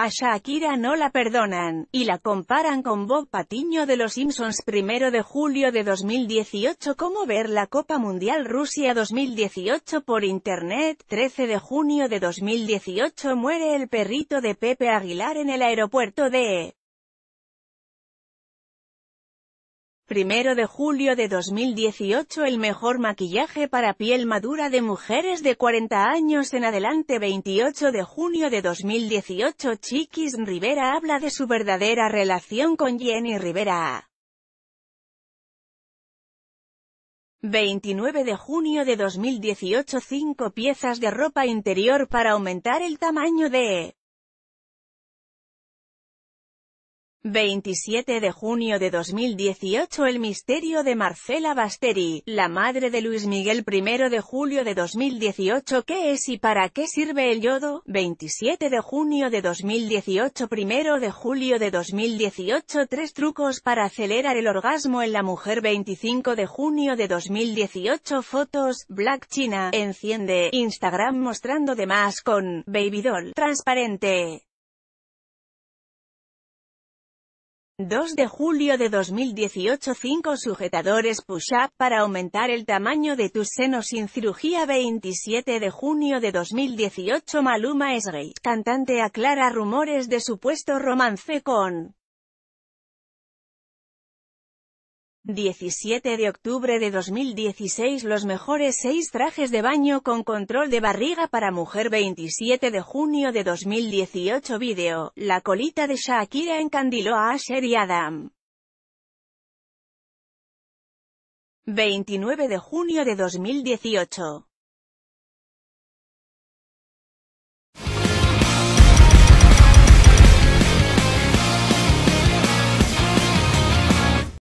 A Shakira no la perdonan, y la comparan con Bob Patiño de Los Simpsons primero de julio de 2018 Cómo ver la Copa Mundial Rusia 2018 por Internet 13 de junio de 2018 Muere el perrito de Pepe Aguilar en el aeropuerto de 1 de julio de 2018 El mejor maquillaje para piel madura de mujeres de 40 años en adelante 28 de junio de 2018 Chiquis Rivera habla de su verdadera relación con Jenny Rivera. 29 de junio de 2018 5 piezas de ropa interior para aumentar el tamaño de 27 de junio de 2018 El misterio de Marcela Basteri, la madre de Luis Miguel 1 de julio de 2018 ¿Qué es y para qué sirve el yodo? 27 de junio de 2018 1 de julio de 2018 Tres trucos para acelerar el orgasmo en la mujer 25 de junio de 2018 Fotos, Black China, enciende, Instagram mostrando de más con, Babydoll, transparente. 2 de julio de 2018 5 sujetadores push-up para aumentar el tamaño de tus senos sin cirugía 27 de junio de 2018 Maluma es gay, cantante aclara rumores de supuesto romance con 17 de octubre de 2016 Los mejores 6 trajes de baño con control de barriga para mujer 27 de junio de 2018 Video, la colita de Shakira encandiló a Asher y Adam. 29 de junio de 2018